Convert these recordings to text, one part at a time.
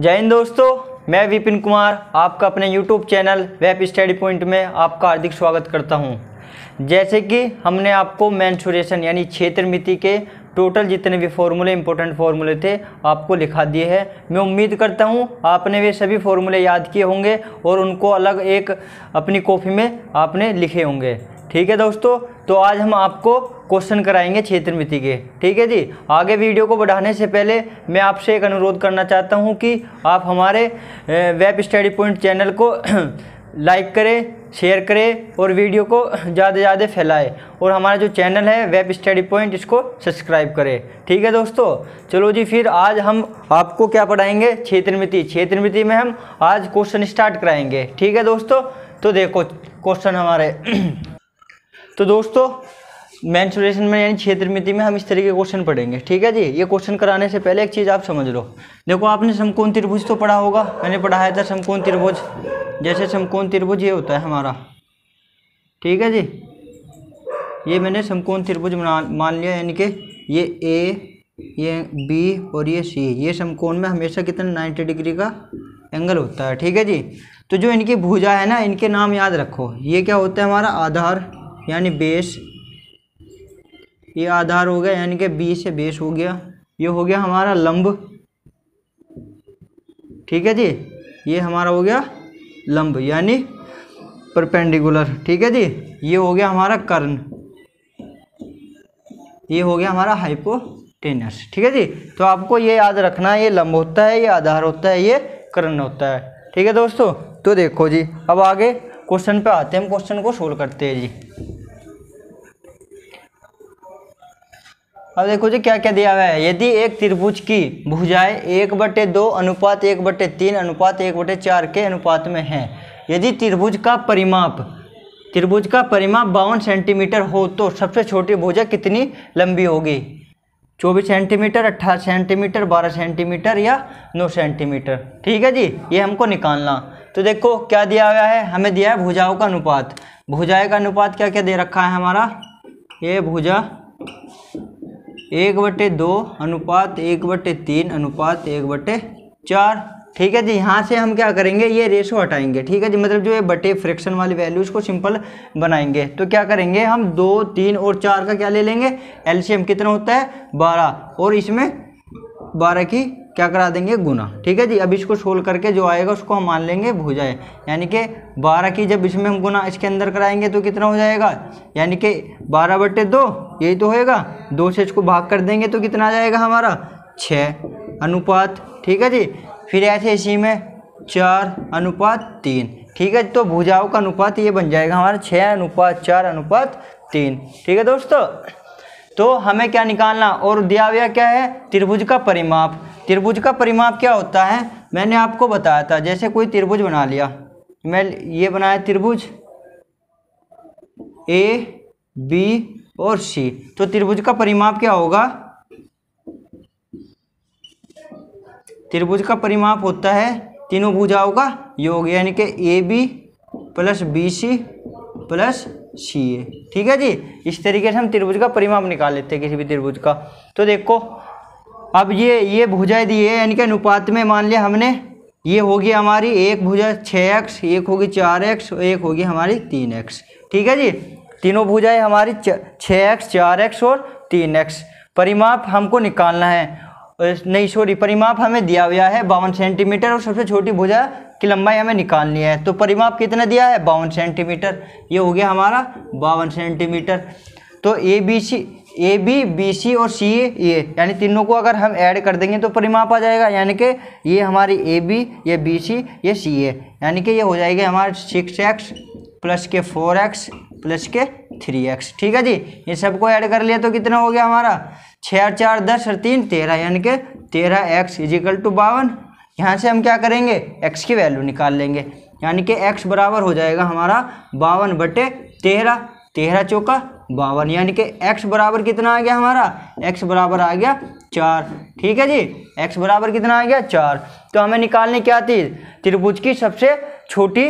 जय हिंद दोस्तों मैं विपिन कुमार आपका अपने YouTube channel web study point में आपका हार्दिक स्वागत करता हूं। जैसे कि हमने आपको मैंसुरेशन यानी क्षेत्र मिति के टोटल जितने भी फॉर्मूले इंपॉर्टेंट फॉर्मूले थे आपको लिखा दिए हैं मैं उम्मीद करता हूं आपने वे सभी फॉर्मूले याद किए होंगे और उनको अलग एक अपनी कॉपी में आपने लिखे होंगे ठीक है दोस्तों तो आज हम आपको क्वेश्चन कराएंगे क्षेत्र मिति के ठीक है जी आगे वीडियो को बढ़ाने से पहले मैं आपसे एक अनुरोध करना चाहता हूं कि आप हमारे वेब स्टडी पॉइंट चैनल को लाइक करें शेयर करें और वीडियो को ज़्यादा से ज़्यादा फैलाएं और हमारा जो चैनल है वेब स्टडी पॉइंट इसको सब्सक्राइब करें ठीक है दोस्तों चलो जी फिर आज हम आपको क्या पढ़ाएंगे क्षेत्रमिति क्षेत्रमिति में हम आज क्वेश्चन स्टार्ट कराएंगे ठीक है दोस्तों तो देखो क्वेश्चन हमारे तो दोस्तों मैंसुरेशन में यानी क्षेत्र मिति में हम इस तरीके के क्वेश्चन पढ़ेंगे ठीक है जी ये क्वेश्चन कराने से पहले एक चीज़ आप समझ लो देखो आपने समकोण त्रिभुज तो पढ़ा होगा मैंने पढ़ाया था समकोण त्रिभुज जैसे समकोण त्रिभुज ये होता है हमारा ठीक है जी ये मैंने समकोण त्रिभुज मान लिया यानी कि ये ए ये बी और ये सी ये समकोण में हमेशा कितना नाइन्टी डिग्री का एंगल होता है ठीक है जी तो जो इनकी भुजा है ना इनके नाम याद रखो ये क्या होता है हमारा आधार यानी बेस ये आधार हो गया यानी कि बी से बेस हो गया ये हो गया हमारा लंब ठीक है जी ये हमारा हो गया लंब यानी परपेंडिकुलर ठीक है जी ये हो गया हमारा कर्ण ये हो गया हमारा हाइपोटेनस ठीक है जी तो आपको ये याद रखना है ये लंब होता है ये आधार होता है ये कर्ण होता है ठीक है दोस्तों तो देखो जी अब आगे क्वेश्चन पे आते हैं हम क्वेश्चन को सोल्व करते हैं जी अब देखो जी क्या क्या दिया हुआ है यदि एक त्रिभुज की भुजाएं एक बटे दो अनुपात एक बटे तीन अनुपात एक बटे चार के अनुपात में हैं यदि त्रिभुज का परिमाप त्रिभुज का परिमाप बावन सेंटीमीटर हो तो सबसे छोटी भुजा कितनी लंबी होगी चौबीस सेंटीमीटर अट्ठारह सेंटीमीटर बारह सेंटीमीटर या नौ सेंटीमीटर ठीक है जी ये हमको निकालना तो देखो क्या दिया हुआ है हमें दिया है भुजाओं का अनुपात भुजाएं का अनुपात क्या क्या दे रखा है हमारा ये भुजा एक बटे दो अनुपात एक बटे तीन अनुपात एक बटे चार ठीक है जी यहाँ से हम क्या करेंगे ये रेशो हटाएंगे ठीक है जी मतलब जो ये बटे फ्रैक्शन वाली वैल्यू इसको सिंपल बनाएंगे तो क्या करेंगे हम दो तीन और चार का क्या ले लेंगे एल्शियम कितना होता है बारह और इसमें बारह की क्या करा देंगे गुना ठीक है जी अब इसको सोल्व करके जो आएगा उसको हम मान लेंगे भुजा है यानी कि बारह की जब इसमें हम गुना इसके अंदर कराएंगे तो कितना हो जाएगा यानी कि बारह बटे दो यही तो होएगा दो से इसको भाग कर देंगे तो कितना आ जाएगा हमारा छः अनुपात ठीक है जी फिर ऐसे इसी में चार अनुपात तीन ठीक है तो भुजाओं का अनुपात ये बन जाएगा हमारा छः अनुपात चार अनुपात तीन ठीक है दोस्तों तो हमें क्या निकालना और दिया हुआ क्या है त्रिभुज का परिमाप त्रिभुज का परिमाप क्या होता है मैंने आपको बताया था जैसे कोई त्रिभुज बना लिया मैं ये बनाया त्रिभुज ए बी और सी तो त्रिभुज का परिमाप क्या होगा त्रिभुज का परिमाप होता है तीनों भुजाओं का योग यानी कि A B plus B C plus C A ठीक है जी इस तरीके से हम त्रिभुज का परिमाप निकाल लेते हैं किसी भी त्रिभुज का तो देखो अब ये ये भुजाएं दी है यानी कि अनुपात में मान लिया हमने ये होगी हमारी एक भुजा छः एक्स एक होगी चार एक्स और एक होगी हमारी तीन एक्स ठीक है जी तीनों भुजाएं हमारी छः एक्स चार एक्स और तीन एक्स परिमाप हमको निकालना है नहीं सॉरी परिमाप हमें दिया हुआ है बावन सेंटीमीटर और सबसे छोटी भुजा की लंबाई हमें निकालनी है तो परिमाप कितना दिया है बावन सेंटीमीटर ये हो गया हमारा बावन सेंटीमीटर तो A B C A B B C और सी ए ये यानी तीनों को अगर हम ऐड कर देंगे तो परिमाप आ जाएगा यानी कि ये हमारी ए बी ये बी सी ये सी ए यानी कि ये हो जाएगी हमारे सिक्स एक्स प्लस के फोर एक्स प्लस के थ्री एक्स ठीक है जी ये सबको ऐड कर लिया तो कितना हो गया हमारा छः और चार दस और तीन तेरह यानी कि तेरह एक्स इजिकल टू बावन यहाँ से हम क्या करेंगे एक्स की वैल्यू निकाल लेंगे यानी कि एक्स बराबर हो जाएगा हमारा बावन बटे तेरह तेरह चौका बावन यानी कि एक्स बराबर कितना आ गया हमारा एक्स बराबर आ गया चार ठीक है जी एक्स बराबर कितना आ गया चार तो हमें निकालनी क्या थी त्रिभुज की सबसे छोटी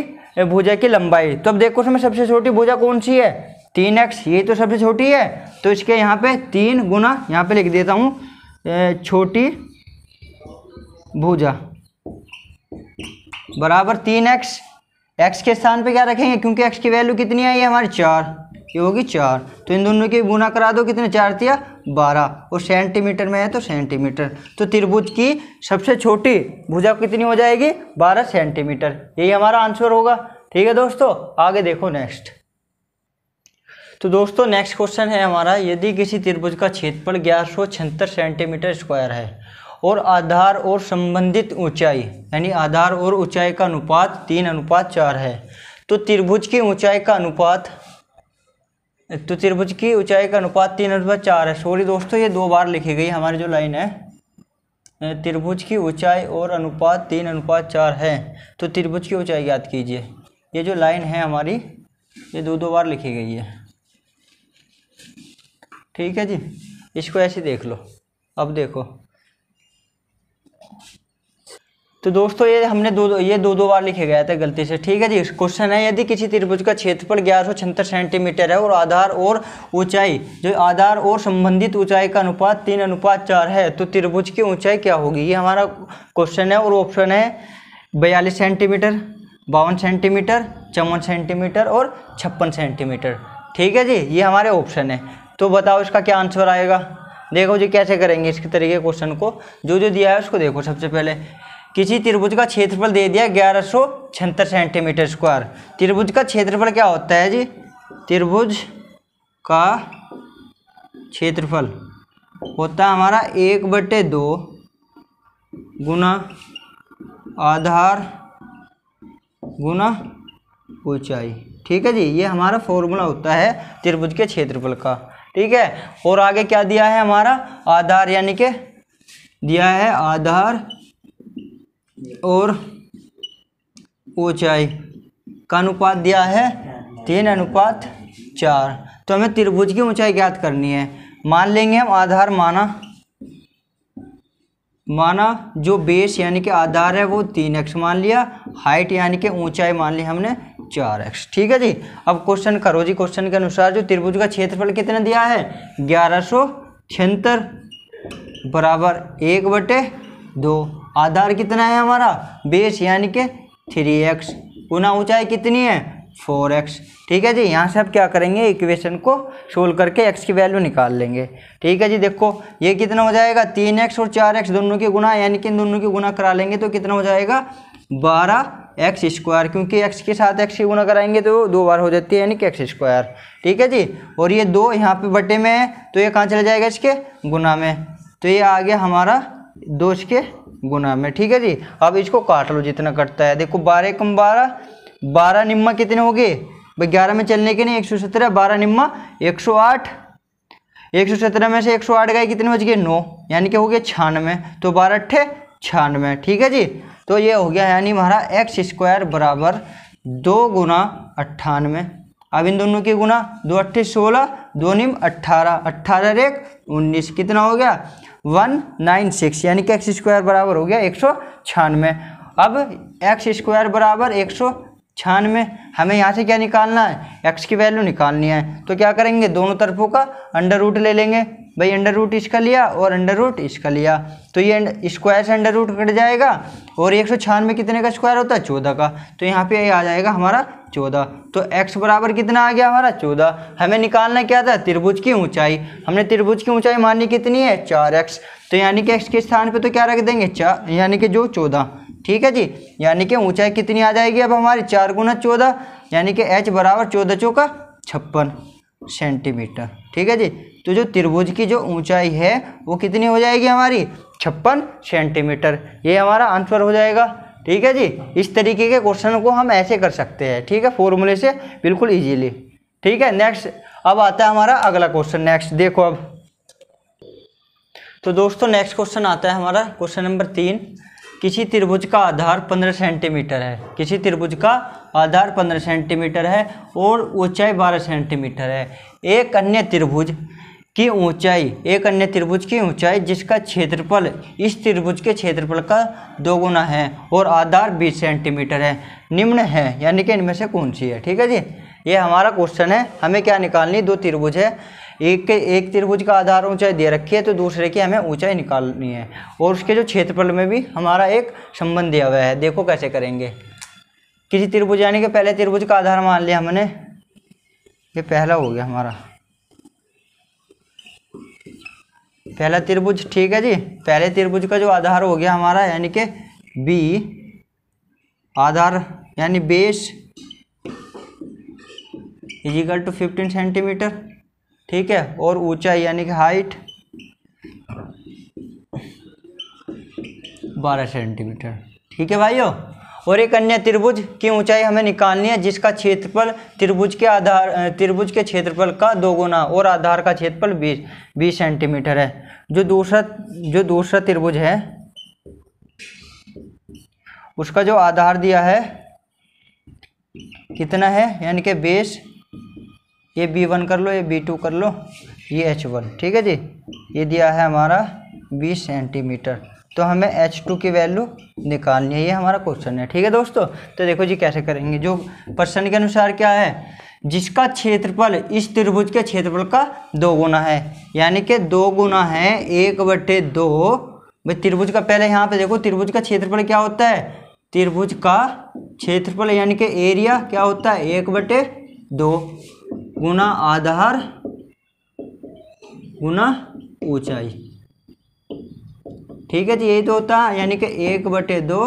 भुजा की लंबाई तो अब देखो उसमें सबसे छोटी भुजा कौन सी है तीन एक्स ये तो सबसे छोटी है तो इसके यहाँ पे तीन गुना यहाँ पे लिख देता हूँ छोटी भुजा बराबर तीन एक्स एक्स के स्थान पे क्या रखेंगे क्योंकि एक्स की वैल्यू कितनी आई है हमारी चार ये होगी चार तो इन दोनों के गुना करा दो कितने चार दिया बारह और सेंटीमीटर में है तो सेंटीमीटर तो त्रिभुज की सबसे छोटी भुजा कितनी हो जाएगी बारह सेंटीमीटर यही हमारा आंसर होगा ठीक है दोस्तों आगे देखो नेक्स्ट तो दोस्तों नेक्स्ट क्वेश्चन है हमारा यदि किसी त्रिभुज का क्षेत्रफल ग्यारह सेंटीमीटर स्क्वायर है और आधार और संबंधित ऊंचाई यानी आधार और ऊंचाई का अनुपात तीन अनुपात चार है तो त्रिभुज की ऊंचाई का अनुपात तो त्रिभुज की ऊंचाई का अनुपात तीन अनुपात चार है सॉरी दोस्तों ये दो बार लिखी गई हमारी जो लाइन है त्रिभुज की ऊंचाई और अनुपात तीन अनुपात चार है तो त्रिभुज की ऊंचाई याद कीजिए ये जो लाइन है हमारी ये दो दो बार लिखी गई है ठीक है जी इसको ऐसे देख लो अब देखो तो दोस्तों ये हमने दो, दो ये दो दो बार लिखे गया था गलती से ठीक है जी क्वेश्चन है यदि किसी त्रिभुज का क्षेत्रफल ग्यारह सेंटीमीटर है और आधार और ऊंचाई जो आधार और संबंधित ऊंचाई का अनुपात तीन अनुपात चार है तो त्रिभुज की ऊंचाई क्या होगी ये हमारा क्वेश्चन है और ऑप्शन है बयालीस सेंटीमीटर बावन सेंटीमीटर चौवन सेंटीमीटर और छप्पन सेंटीमीटर ठीक है जी ये हमारे ऑप्शन है तो बताओ इसका क्या आंसर आएगा देखो जी कैसे करेंगे इसके तरीके क्वेश्चन को जो जो दिया है उसको देखो सबसे पहले किसी त्रिभुज का क्षेत्रफल दे दिया ग्यारह सौ छहत्तर सेंटीमीटर स्क्वायर त्रिभुज का क्षेत्रफल क्या होता है जी त्रिभुज का क्षेत्रफल होता है हमारा एक बटे दो गुना आधार गुना ऊंचाई ठीक है जी ये हमारा फॉर्मूला होता है त्रिभुज के क्षेत्रफल का ठीक है और आगे क्या दिया है हमारा आधार यानी के दिया है आधार और ऊंचाई का अनुपात दिया है तीन अनुपात चार तो हमें त्रिभुज की ऊंचाई ज्ञात करनी है मान लेंगे हम आधार माना माना जो बेस यानी कि आधार है वो तीन एक्स मान लिया हाइट यानी कि ऊंचाई मान ली हमने चार एक्स ठीक है जी अब क्वेश्चन करो जी क्वेश्चन के अनुसार जो त्रिभुज का क्षेत्रफल कितना दिया है ग्यारह सौ छिहत्तर बराबर एक बटे दो आधार कितना है हमारा बेस यानी कि थ्री एक्स गुना ऊंचाई कितनी है फोर एक्स ठीक है जी यहाँ से आप क्या करेंगे इक्वेशन को सोल्व करके एक्स की वैल्यू निकाल लेंगे ठीक है जी देखो ये कितना हो जाएगा तीन एक्स और चार एक्स दोनों की गुना यानी कि इन दोनों की गुना करा लेंगे तो कितना हो जाएगा बारह एक्स स्क्वायर क्योंकि एक्स के साथ एक्स की गुना कराएंगे तो दो बार हो जाती है यानी कि एक्स स्क्वायर ठीक है जी और ये दो यहाँ पे बटे में है तो ये कहाँ चला जाएगा इसके गुना में तो ये आ गया हमारा दो इसके गुना में ठीक है जी अब इसको काट लो जितना कटता है देखो बारह कम बारह बारह निम्मा कितने हो गए भाई ग्यारह में चलने के नहीं एक सौ सत्रह बारह निम्मा एक सौ आठ एक सौ सत्रह में से एक सौ आठ गए कितने बज गए नौ यानी कि हो गया छानवे तो बारह अट्ठे छानवे ठीक है जी तो ये हो गया यानी हमारा एक्स स्क्वायर बराबर दो गुना अट्ठानवे अब इन दोनों के गुना दो अट्ठे सोलह दो निम अट्ठारह अट्ठारह एक उन्नीस कितना हो गया वन नाइन सिक्स यानी कि एक्स स्क्वायर बराबर हो गया एक सौ छियानवे अब एक्स स्क्वायर बराबर एक सौ छियानवे हमें यहाँ से क्या निकालना है एक्स की वैल्यू निकालनी है तो क्या करेंगे दोनों तरफों का अंडर रूट ले लेंगे भाई अंडर रूट इसका लिया और अंडर रूट इसका लिया तो ये स्क्वायर से अंडर रूट कट जाएगा और एक सौ छियानवे कितने का स्क्वायर होता है चौदह का तो यहाँ पे आ जाएगा हमारा चौदह तो एक्स बराबर कितना आ गया हमारा चौदह हमें निकालना क्या था त्रिभुज की ऊंचाई हमने त्रिभुज की ऊंचाई मानी कितनी है चार एक्स तो यानी कि एक्स के स्थान पे तो क्या रख देंगे चार यानी कि जो चौदह ठीक है जी यानी कि ऊंचाई कितनी आ जाएगी अब हमारी चार गुना चौदह यानी कि एच बराबर चौदह चौका छप्पन सेंटीमीटर ठीक है जी तो जो त्रिभुज की जो ऊंचाई है वो कितनी हो जाएगी हमारी छप्पन सेंटीमीटर ये हमारा आंसर हो जाएगा ठीक है जी इस तरीके के क्वेश्चन को हम ऐसे कर सकते हैं ठीक है फॉर्मूले से बिल्कुल ईजीली ठीक है नेक्स्ट अब आता है हमारा अगला क्वेश्चन नेक्स्ट देखो अब तो दोस्तों नेक्स्ट क्वेश्चन आता है हमारा क्वेश्चन नंबर तीन किसी त्रिभुज का आधार 15 सेंटीमीटर है किसी त्रिभुज का आधार 15 सेंटीमीटर है और ऊंचाई 12 सेंटीमीटर है एक अन्य त्रिभुज की ऊंचाई एक अन्य त्रिभुज की ऊंचाई जिसका क्षेत्रफल इस त्रिभुज के क्षेत्रफल का दोगुना है और आधार 20 सेंटीमीटर है निम्न है यानी कि इनमें से कौन सी है ठीक है जी ये हमारा क्वेश्चन है हमें क्या निकालनी दो त्रिभुज है एक के एक त्रिभुज का आधार ऊंचाई दे रखी है तो दूसरे की हमें ऊंचाई निकालनी है और उसके जो क्षेत्रफल में भी हमारा एक संबंध दिया हुआ है देखो कैसे करेंगे किसी त्रिभुज यानी कि पहले त्रिभुज का आधार मान लिया हमने ये पहला हो गया हमारा पहला त्रिभुज ठीक है जी पहले त्रिभुज का जो आधार हो गया हमारा यानी कि बी आधार यानी base equal to fifteen centimetre ठीक है और ऊंचाई यानी कि हाइट बारह सेंटीमीटर ठीक है भाइयों और एक अन्य त्रिभुज की ऊंचाई हमें निकालनी है जिसका क्षेत्रफल त्रिभुज के आधार त्रिभुज के क्षेत्रफल का दोगुना और आधार का क्षेत्रफल बीस बीस सेंटीमीटर है जो दूसरा जो दूसरा त्रिभुज है उसका जो आधार दिया है कितना है यानी कि बेस ये बी वन कर लो ये बी टू कर लो ये एच वन ठीक है जी ये दिया है हमारा बीस सेंटीमीटर तो हमें एच टू की वैल्यू निकालनी है ये हमारा क्वेश्चन है ठीक है दोस्तों तो देखो जी कैसे करेंगे जो प्रश्न के अनुसार क्या है जिसका क्षेत्रफल इस त्रिभुज के क्षेत्रफल का दो गुना है यानी कि दो गुना है एक बटे दो भाई त्रिभुज का पहले यहाँ पे देखो त्रिभुज का क्षेत्रफल क्या होता है त्रिभुज का क्षेत्रफल यानी कि एरिया क्या होता है एक बटे दो गुना आधार गुना ऊंचाई ठीक है जी यही तो होता है यानी कि एक बटे दो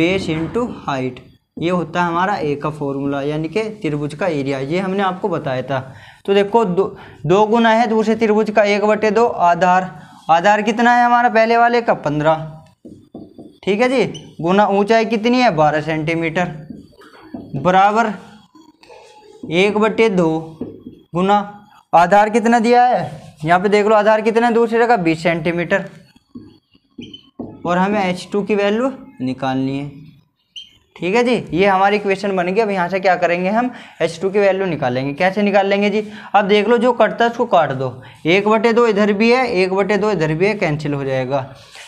बेस इंटू हाइट ये होता है हमारा ए का फॉर्मूला यानी कि त्रिभुज का एरिया ये हमने आपको बताया था तो देखो दो दो गुना है दूसरे त्रिभुज का एक बटे दो आधार आधार कितना है हमारा पहले वाले का पंद्रह ठीक है जी गुना ऊंचाई कितनी है बारह सेंटीमीटर बराबर एक बटे दो गुना आधार कितना दिया है यहाँ पे देख लो आधार कितना दूसरे का बीस सेंटीमीटर और हमें एच टू की वैल्यू निकालनी है ठीक है जी ये हमारी इक्वेशन बन गई अब यहाँ से क्या करेंगे हम एच टू की वैल्यू निकालेंगे कैसे निकाल लेंगे जी अब देख लो जो कटता है उसको काट दो एक बटे दो इधर भी है एक बटे दो इधर भी है कैंसिल हो जाएगा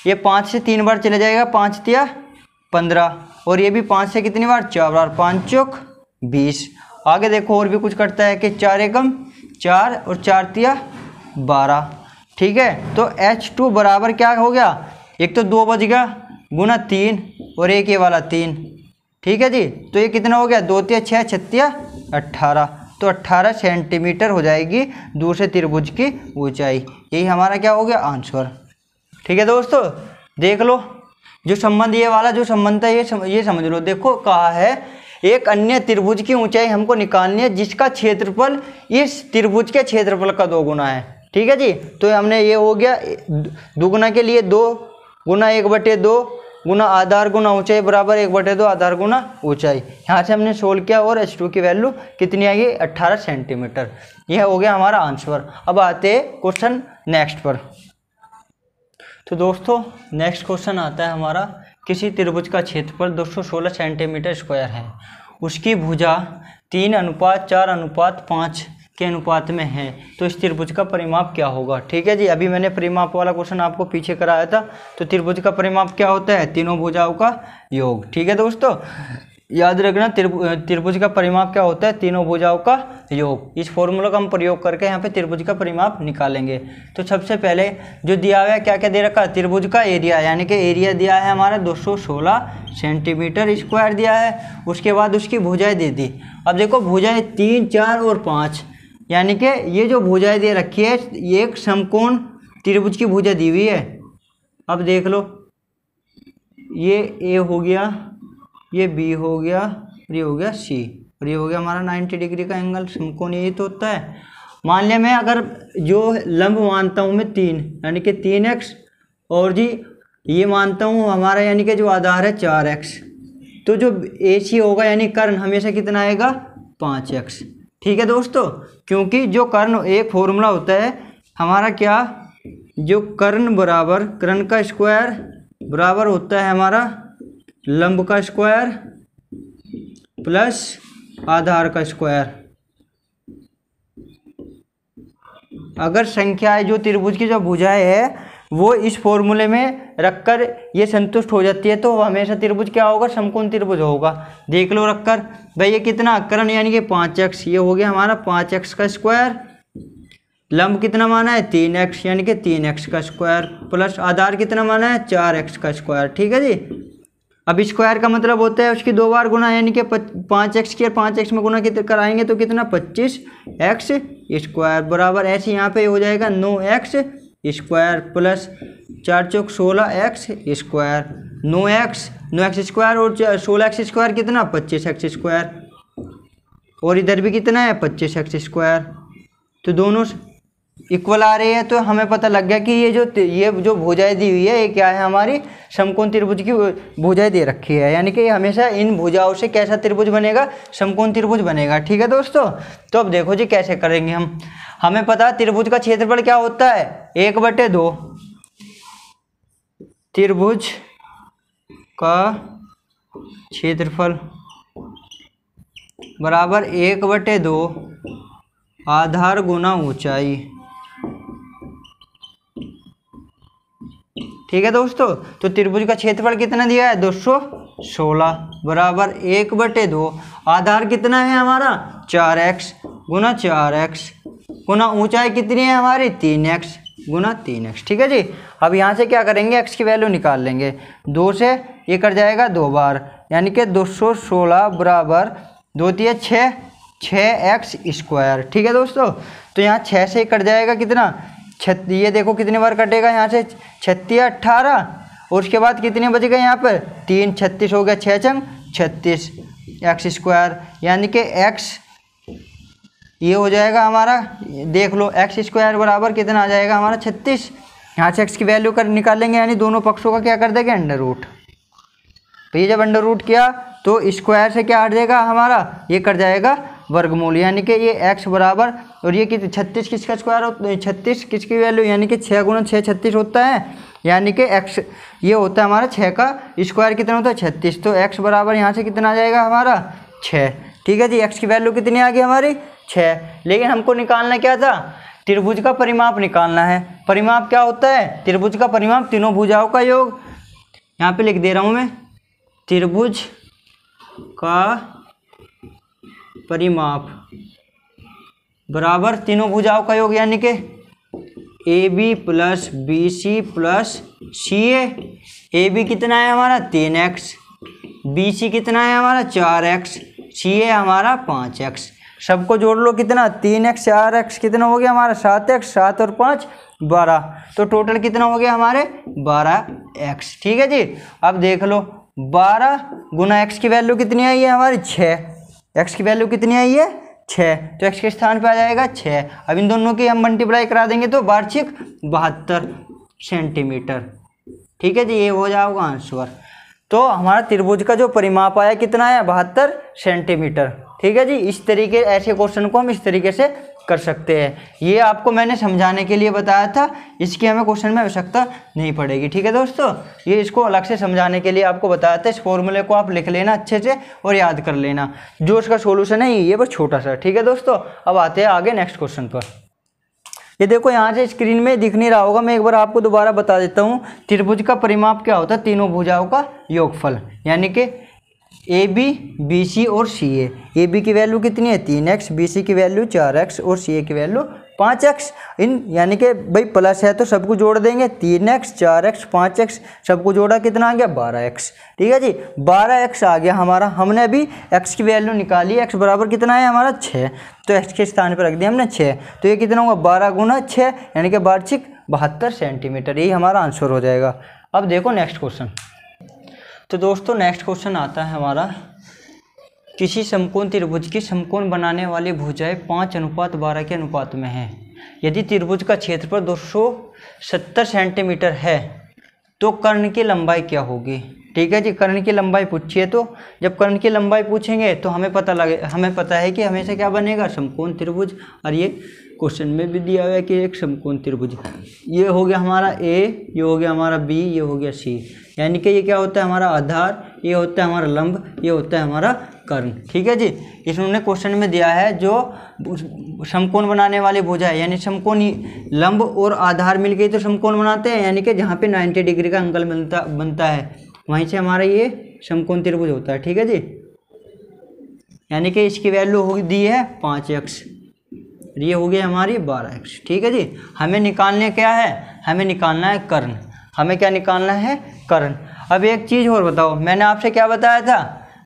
ये पाँच से तीन बार चले जाएगा पाँच तिया पंद्रह और ये भी पाँच से कितनी बार चार बार पाँच चौक बीस आगे देखो और भी कुछ कटता है कि चार एकम चार और चार तिया बारह ठीक है तो एच टू बराबर क्या हो गया एक तो दो बजेगा गुना तीन और एक ये वाला तीन ठीक है जी तो ये कितना हो गया दो तिया छः छत्तिया अट्ठारह तो अट्ठारह सेंटीमीटर हो जाएगी दूसरे त्रिभुज की ऊंचाई यही हमारा क्या हो गया आंसर ठीक है दोस्तों देख लो जो संबंध ये वाला जो संबंध है ये सम, ये समझ लो देखो कहा है एक अन्य त्रिभुज की ऊंचाई हमको निकालनी है जिसका क्षेत्रफल इस त्रिभुज के क्षेत्रफल का दो गुना है ठीक है जी तो हमने ये हो गया दुगुना के लिए दो गुना एक बटे दो गुना आधार गुना ऊंचाई बराबर एक बटे दो आधार गुना ऊंचाई यहाँ से हमने सोल्व किया और एच टू की वैल्यू कितनी आएगी अट्ठारह सेंटीमीटर यह हो गया हमारा आंसर अब आते हैं क्वेश्चन नेक्स्ट पर तो दोस्तों नेक्स्ट क्वेश्चन आता है हमारा किसी त्रिभुज का क्षेत्रफल सोलह सेंटीमीटर स्क्वायर है उसकी भुजा तीन अनुपात चार अनुपात पाँच के अनुपात में है तो इस त्रिभुज का परिमाप क्या होगा ठीक है जी अभी मैंने परिमाप वाला क्वेश्चन आपको पीछे कराया था तो त्रिभुज का परिमाप क्या होता है तीनों भुजाओं का योग ठीक है दोस्तों याद रखना त्रिभुज का परिमाप क्या होता है तीनों भुजाओं का योग इस फॉर्मूला का हम प्रयोग करके यहाँ पे त्रिभुज का परिमाप निकालेंगे तो सबसे पहले जो दिया हुआ है क्या क्या दे रखा है त्रिभुज का एरिया यानी कि एरिया दिया है हमारा 216 सेंटीमीटर स्क्वायर दिया है उसके बाद उसकी भुजाएं दे दी अब देखो भुजाएं तीन चार और पाँच यानी कि ये जो भुजाएं दे रखी है ये एक समकोण त्रिभुज की भुजा दी हुई है अब देख लो ये ए हो गया ये बी हो गया और ये हो गया सी और ये हो गया हमारा 90 डिग्री का एंगल समकोण यही तो होता है मान लिया मैं अगर जो लंब मानता हूँ मैं तीन यानी कि तीन एक्स और जी ये मानता हूँ हमारा यानी कि जो आधार है चार एक्स तो जो ए सी होगा यानी कर्ण हमेशा कितना आएगा पाँच एक्स ठीक है दोस्तों क्योंकि जो कर्ण एक फॉर्मूला होता है हमारा क्या जो कर्ण बराबर कर्ण का स्क्वायर बराबर होता है हमारा लंब का स्क्वायर प्लस आधार का स्क्वायर अगर संख्याएं जो त्रिभुज की जो भुजाएं है वो इस फॉर्मूले में रखकर ये संतुष्ट हो जाती है तो हमेशा त्रिभुज क्या होगा समकोण त्रिभुज होगा देख लो रखकर भाई ये कितना करण यानी कि पाँच एक्स ये हो गया हमारा पाँच एक्स का स्क्वायर लंब कितना माना है तीन एक्स यानी कि तीन एक्स का स्क्वायर प्लस आधार कितना माना है चार एक्स का स्क्वायर ठीक है जी अब स्क्वायर का मतलब होता है उसकी दो बार गुना यानी कि पाँच एक्स की और पाँच एक्स में गुना कित कराएंगे तो कितना पच्चीस एक्स स्क्वायर बराबर ऐसे यहाँ पे हो जाएगा नौ एक्स स्क्वायर प्लस चार चौक सोलह एक्स स्क्वायर नौ एक्स नौ एक्स स्क्वायर और सोलह एक्स स्क्वायर कितना पच्चीस एक्स स्क्वायर और इधर भी कितना है पच्चीस एक्स स्क्वायर तो दोनों इक्वल आ रही है तो हमें पता लग गया कि ये जो ये जो भुजाएं दी हुई है ये क्या है हमारी समकोण त्रिभुज की भुजाएं दे रखी है यानी कि हमेशा इन भुजाओं से कैसा त्रिभुज बनेगा समकोण त्रिभुज बनेगा ठीक है दोस्तों तो अब देखो जी कैसे करेंगे हम हमें पता है त्रिभुज का क्षेत्रफल क्या होता है एक बटे दो त्रिभुज का क्षेत्रफल बराबर एक बटे दो आधार गुना ऊंचाई ठीक है दोस्तों तो त्रिभुज का क्षेत्रफल कितना दिया है दो सौ सोलह बराबर एक बटे दो आधार कितना है हमारा चार एक्स गुना चार एक्स गुना ऊंचाई कितनी है हमारी तीन एक्स गुना तीन एक्स ठीक है जी अब यहाँ से क्या करेंगे एक्स की वैल्यू निकाल लेंगे दो से ये कर जाएगा दो बार यानी कि दो सौ सोलह बराबर दो तीय छः छः एक्स स्क्वायर ठीक है दोस्तों तो यहाँ छः से कट जाएगा कितना छत ये देखो कितने बार कटेगा यहाँ से छत्तीस अट्ठारह और उसके बाद कितने बज गए यहाँ पर तीन छत्तीस हो गया छः चंग छत्तीस एक्स स्क्वायर यानी कि एक्स ये हो जाएगा हमारा देख लो एक्स स्क्वायर बराबर कितना आ जाएगा हमारा छत्तीस यहाँ से एक्स की वैल्यू कर निकालेंगे यानी दोनों पक्षों का क्या कर देंगे अंडर रूट तो ये जब अंडर रूट किया तो स्क्वायर से क्या हट जाएगा हमारा ये कट जाएगा वर्गमूल यानी कि ये एक्स बराबर और ये कितनी छत्तीस किसका स्क्वायर होता है छत्तीस किसकी वैल्यू यानी कि छः गुना छः छत्तीस होता है यानी कि एक्स ये होता है हमारा छः का स्क्वायर कितना होता है छत्तीस तो एक्स बराबर यहाँ से कितना आ जाएगा हमारा छः ठीक है जी एक्स की वैल्यू कितनी आ गई हमारी छः लेकिन हमको निकालना क्या था त्रिभुज का परिमाप निकालना है परिमाप क्या होता है त्रिभुज का परिमाप तीनों भुजाओं का योग यहाँ पे लिख दे रहा हूँ मैं त्रिभुज का परिमाप बराबर तीनों भुजाओं का योग यानी के A B plus B C plus C A A B कितना है हमारा तीन एक्स बी सी कितना है हमारा चार एक्स सी ए हमारा पाँच एक्स सबको जोड़ लो कितना तीन एक्स चार एक्स कितना हो गया हमारा सात एक्स सात और पाँच बारह तो टोटल कितना हो गया हमारे बारह एक्स ठीक है जी अब देख लो बारह गुना एक्स की वैल्यू कितनी आई है हमारी छः एक्स की वैल्यू कितनी आई है छः तो एक्स के स्थान पर आ जाएगा छः अब इन दोनों की हम मल्टीप्लाई करा देंगे तो वार्षिक बहत्तर सेंटीमीटर ठीक है जी ये हो जाओगा आंसर तो हमारा त्रिभुज का जो परिमाप आया कितना है बहत्तर सेंटीमीटर ठीक है जी इस तरीके ऐसे क्वेश्चन को हम इस तरीके से कर सकते हैं ये आपको मैंने समझाने के लिए बताया था इसकी हमें क्वेश्चन में आवश्यकता नहीं पड़ेगी ठीक है दोस्तों ये इसको अलग से समझाने के लिए आपको बताया था इस फॉर्मूले को आप लिख लेना अच्छे से और याद कर लेना जो इसका सोल्यूशन है ये बस छोटा सा ठीक है दोस्तों अब आते हैं आगे नेक्स्ट क्वेश्चन पर ये देखो यहाँ से स्क्रीन में दिख नहीं रहा होगा मैं एक बार आपको दोबारा बता देता हूँ त्रिभुज का परिमाप क्या होता है तीनों भुजाओं का योगफल यानी कि ए बी बी सी और सी ए ए बी की वैल्यू कितनी है तीन एक्स बी सी की वैल्यू चार एक्स और सी ए की वैल्यू पाँच एक्स इन यानी कि भाई प्लस है तो सबको जोड़ देंगे तीन एक्स चार एक्स पाँच एक्स सबको जोड़ा कितना आ गया बारह एक्स ठीक है जी बारह एक्स आ गया हमारा हमने अभी एक्स की वैल्यू निकाली एक्स बराबर कितना है हमारा छः तो एक्स के स्थान पर रख दिया हमने छः तो ये कितना होगा बारह गुना छः यानी कि वार्षिक बहत्तर सेंटीमीटर यही हमारा आंसर हो जाएगा अब देखो नेक्स्ट क्वेश्चन तो दोस्तों नेक्स्ट क्वेश्चन आता है हमारा किसी समकोण त्रिभुज की समकोण बनाने वाली भुजाएं पाँच अनुपात बारह के अनुपात में हैं यदि त्रिभुज का क्षेत्रफल सत्तर सेंटीमीटर है तो कर्ण की लंबाई क्या होगी ठीक है जी कर्ण की लंबाई पूछिए तो जब कर्ण की लंबाई पूछेंगे तो हमें पता लगे हमें पता है कि हमेशा क्या बनेगा समकोण त्रिभुज और ये क्वेश्चन में भी दिया हुआ है कि एक समकोण त्रिभुज ये हो गया हमारा ए ये हो गया हमारा बी ये हो गया सी यानी कि ये क्या होता है हमारा आधार ये होता है हमारा लंब ये होता है हमारा कर्ण ठीक है जी इसमें उन्होंने क्वेश्चन में दिया है जो समकोण बनाने वाली भुजा है यानी समकोण लंब और आधार मिल गई तो समकोण बनाते हैं यानी कि जहाँ पे 90 डिग्री का अंकल मिलता बनता है वहीं से हमारा ये समकोण त्रिभुज होता है ठीक है जी यानी कि इसकी वैल्यू हो दी है पाँच एक्स ये हो गई हमारी बारह एक्स ठीक है जी हमें निकालने क्या है हमें निकालना है कर्ण हमें क्या निकालना है कर्ण अब एक चीज़ और बताओ मैंने आपसे क्या बताया था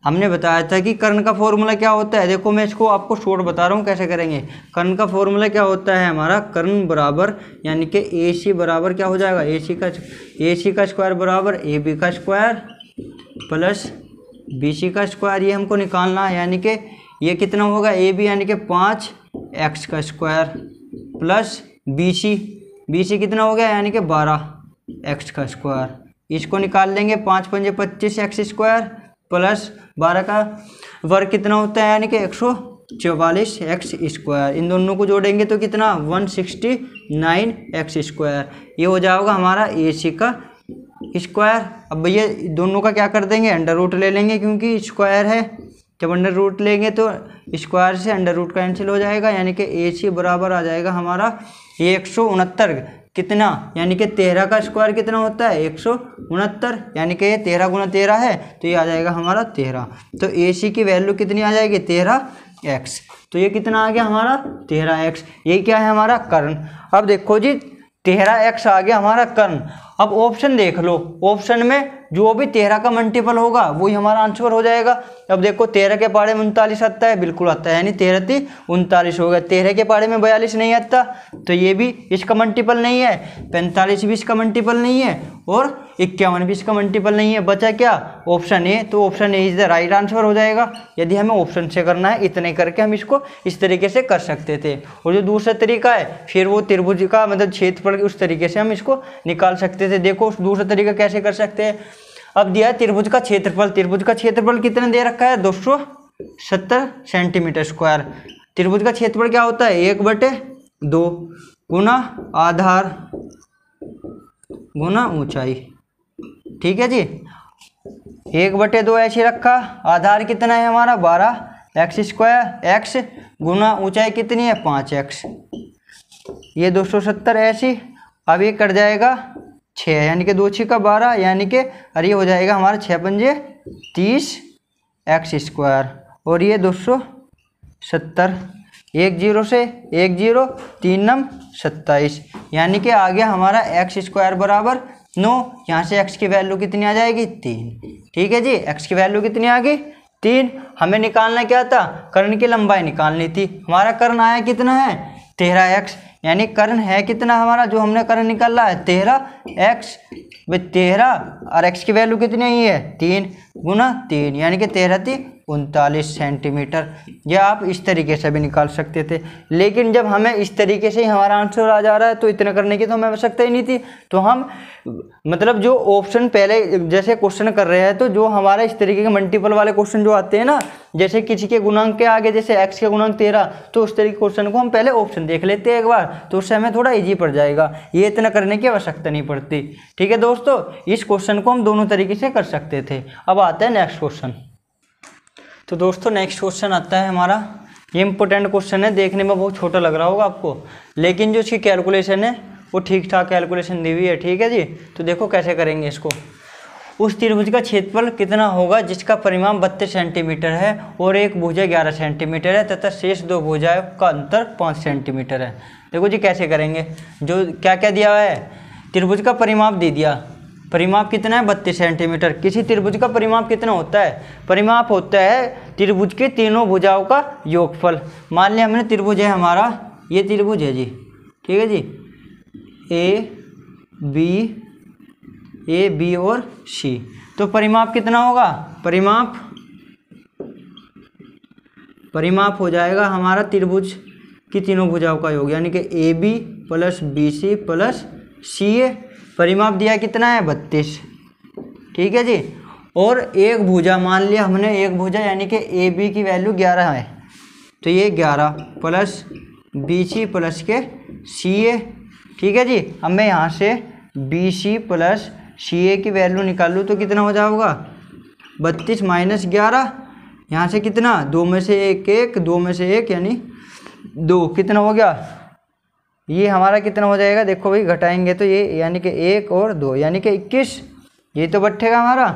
हमने बताया था कि कर्ण का फॉर्मूला क्या होता है देखो मैं इसको आपको शॉर्ट बता रहा हूँ कैसे करेंगे कर्ण का फॉर्मूला क्या होता है हमारा कर्ण बराबर यानी कि ए सी बराबर क्या हो जाएगा ए सी का ए सी का स्क्वायर बराबर ए बी का स्क्वायर प्लस बी सी का स्क्वायर ये हमको निकालना है यानी कि ये कितना होगा ए बी यानी कि पाँच एक्स का square plus B C B C कितना हो गया यानी कि बारह एक्स का स्क्वायर इसको निकाल लेंगे पाँच पंजे पच्चीस एक्स स्क्वायर प्लस बारह का वर्ग कितना होता है यानी कि एक सौ चौवालीस एक्स स्क्वायर इन दोनों को जोड़ेंगे तो कितना one sixty nine x square ये हो जाएगा हमारा ए सी का स्क्वायर अब भैया दोनों का क्या कर देंगे अंडर रूट ले लेंगे क्योंकि स्क्वायर है जब अंडर रूट लेंगे तो स्क्वायर से अंडर रूट कैंसिल हो जाएगा यानी कि ए सी बराबर आ जाएगा हमारा एक सौ उनहत्तर कितना यानी कि तेरह का स्क्वायर कितना होता है एक सौ उनहत्तर यानी कि ये तेरह गुना तेरह है तो ये आ जाएगा हमारा तेरह तो ए सी की वैल्यू कितनी आ जाएगी तेरह एक्स तो ये कितना आ गया हमारा तेरह एक्स ये क्या है हमारा कर्ण अब देखो जी तेरह एक्स आ गया हमारा कर्ण अब ऑप्शन देख लो ऑप्शन में जो भी तेरह का मल्टीपल होगा वही हमारा आंसर हो जाएगा अब देखो तेरह के पाड़े में उनतालीस आता है बिल्कुल आता है यानी तेरह थी उनतालीस हो गया तेरह के पाड़े में बयालीस नहीं आता तो ये भी इसका मल्टीपल नहीं है पैंतालीस भी इसका मल्टीपल नहीं है और इक्यावन भी इसका मल्टीपल नहीं है बचा क्या ऑप्शन ए तो option A is the right answer हो जाएगा यदि हमें ऑप्शन से करना है इतने करके हम इसको इस तरीके से कर सकते थे और जो दूसरा तरीका है फिर वो त्रिभुज का मतलब क्षेत्रफल उस तरीके से हम इसको निकाल सकते थे देखो दूसरा तरीका कैसे कर सकते हैं अब दिया है त्रिभुज का क्षेत्रफल त्रिभुज का क्षेत्रफल कितने दे रखा है दो सेंटीमीटर स्क्वायर त्रिभुज का क्षेत्रफल क्या होता है एक बटे दो गुना आधार गुना ऊंचाई ठीक है जी एक बटे दो ऐसे रखा आधार कितना है हमारा बारह एक्स स्क्वायर एक्स गुना ऊंचाई कितनी है पाँच एक्स ये दो सौ सत्तर ऐसी अब ये कट जाएगा छः यानी कि दो छः का बारह यानी कि अरे ये हो जाएगा हमारा छः पंजे तीस एक्स स्क्वायर और ये दो सौ सत्तर एक जीरो से एक जीरो तीन नम सत्ताईस यानी कि आ गया हमारा एक्स स्क्वायर बराबर नौ यहाँ से एक्स की वैल्यू कितनी आ जाएगी तीन ठीक है जी एक्स की वैल्यू कितनी आ गई तीन हमें निकालना क्या था कर्ण की लंबाई निकालनी थी हमारा कर्ण आया कितना है तेरह एक्स यानी करण है कितना हमारा जो हमने कर्ण निकाला है तेरह एक्स भाई तेरह और एक्स की वैल्यू कितनी है तीन गुना तीन यानी कि तेरह थी उनतालीस सेंटीमीटर यह आप इस तरीके से भी निकाल सकते थे लेकिन जब हमें इस तरीके से ही हमारा आंसर आ जा रहा है तो इतना करने की तो हमें आवश्यकता ही नहीं थी तो हम मतलब जो ऑप्शन पहले जैसे क्वेश्चन कर रहे हैं तो जो हमारा इस तरीके के मल्टीपल वाले क्वेश्चन जो आते हैं ना जैसे किसी के गुणांक के आगे जैसे एक्स के गुणांक तेरह तो उस तरीके क्वेश्चन को हम पहले ऑप्शन देख लेते हैं एक बार तो उससे हमें थोड़ा ईजी पड़ जाएगा ये इतना करने की आवश्यकता नहीं पड़ती ठीक है दोस्तों इस क्वेश्चन को हम दोनों तरीके से कर सकते थे अब आता है नेक्स्ट क्वेश्चन तो दोस्तों नेक्स्ट क्वेश्चन आता है हमारा ये इंपॉर्टेंट क्वेश्चन है देखने में बहुत छोटा लग रहा होगा आपको लेकिन जो इसकी कैलकुलेशन है वो ठीक ठाक कैलकुलेशन दी हुई है ठीक है जी तो देखो कैसे करेंगे इसको उस त्रिभुज का क्षेत्रफल कितना होगा जिसका परिमाण बत्तीस सेंटीमीटर है और एक भुजा ग्यारह सेंटीमीटर है तथा शेष दो भुजाओं का अंतर पाँच सेंटीमीटर है देखो जी कैसे करेंगे जो क्या क्या दिया हुआ है त्रिभुज का परिमाप दे दिया परिमाप कितना है बत्तीस सेंटीमीटर किसी त्रिभुज का परिमाप कितना होता है परिमाप होता है त्रिभुज के तीनों भुजाओं का योगफल मान लिया हमने त्रिभुज है हमारा ये त्रिभुज है जी ठीक है जी ए बी ए बी और सी तो परिमाप कितना होगा परिमाप परिमाप हो जाएगा हमारा त्रिभुज की तीनों भुजाओं का योग यानी कि A B plus B C plus C A परिमाप दिया कितना है बत्तीस ठीक है जी और एक भुजा मान लिया हमने एक भुजा यानी कि ए बी की वैल्यू ग्यारह है तो ये ग्यारह प्लस बी सी प्लस के सी ए ठीक है जी अब मैं यहाँ से बी सी प्लस सी ए की वैल्यू निकाल लूँ तो कितना हो जाओगा बत्तीस माइनस ग्यारह यहाँ से कितना दो में से एक एक दो में से एक यानी दो कितना हो गया ये हमारा कितना हो जाएगा देखो भाई घटाएंगे तो ये यानी कि एक और दो यानी कि इक्कीस ये तो बट्ठेगा हमारा